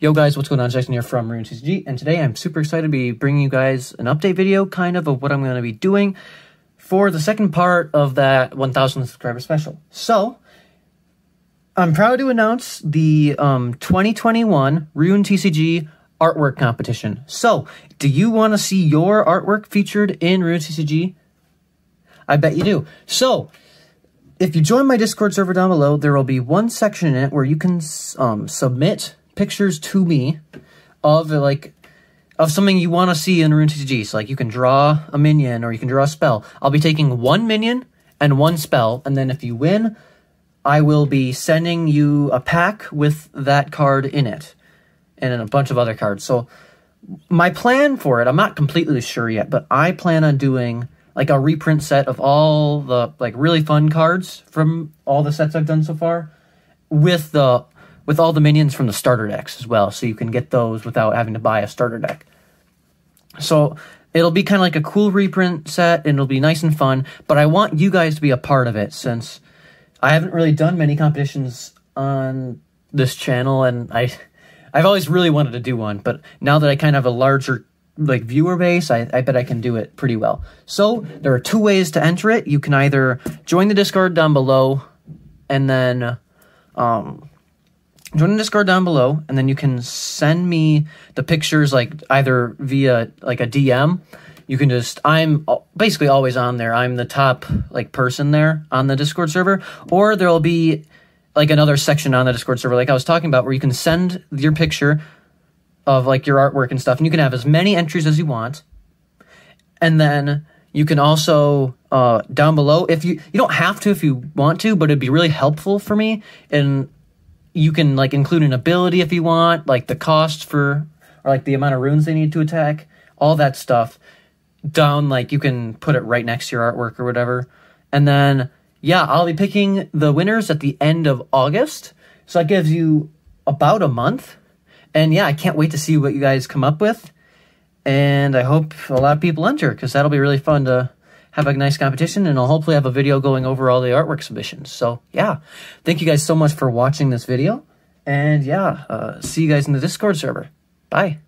Yo guys, what's going on? Jackson here from TCG, and today I'm super excited to be bringing you guys an update video, kind of, of what I'm going to be doing for the second part of that 1,000 subscriber special. So, I'm proud to announce the um, 2021 TCG artwork competition. So, do you want to see your artwork featured in TCG? I bet you do. So, if you join my Discord server down below, there will be one section in it where you can um, submit pictures to me of like of something you want to see in RuneCG. So like you can draw a minion or you can draw a spell. I'll be taking one minion and one spell, and then if you win, I will be sending you a pack with that card in it, and then a bunch of other cards. So my plan for it, I'm not completely sure yet, but I plan on doing like a reprint set of all the like really fun cards from all the sets I've done so far with the with all the minions from the starter decks as well. So you can get those without having to buy a starter deck. So it'll be kind of like a cool reprint set and it'll be nice and fun. But I want you guys to be a part of it since I haven't really done many competitions on this channel and I I've always really wanted to do one, but now that I kind of have a larger like viewer base, I, I bet I can do it pretty well. So there are two ways to enter it. You can either join the Discord down below and then um join the Discord down below, and then you can send me the pictures like either via like a DM. You can just I'm basically always on there. I'm the top like person there on the Discord server, or there'll be like another section on the Discord server, like I was talking about, where you can send your picture of like your artwork and stuff, and you can have as many entries as you want. And then you can also uh, down below if you you don't have to if you want to, but it'd be really helpful for me in you can like include an ability if you want, like the cost for or like the amount of runes they need to attack, all that stuff down like you can put it right next to your artwork or whatever. And then yeah, I'll be picking the winners at the end of August. So that gives you about a month. And yeah, I can't wait to see what you guys come up with. And I hope a lot of people enter because that'll be really fun to have a nice competition, and I'll hopefully have a video going over all the artwork submissions. So yeah, thank you guys so much for watching this video. And yeah, uh, see you guys in the Discord server. Bye.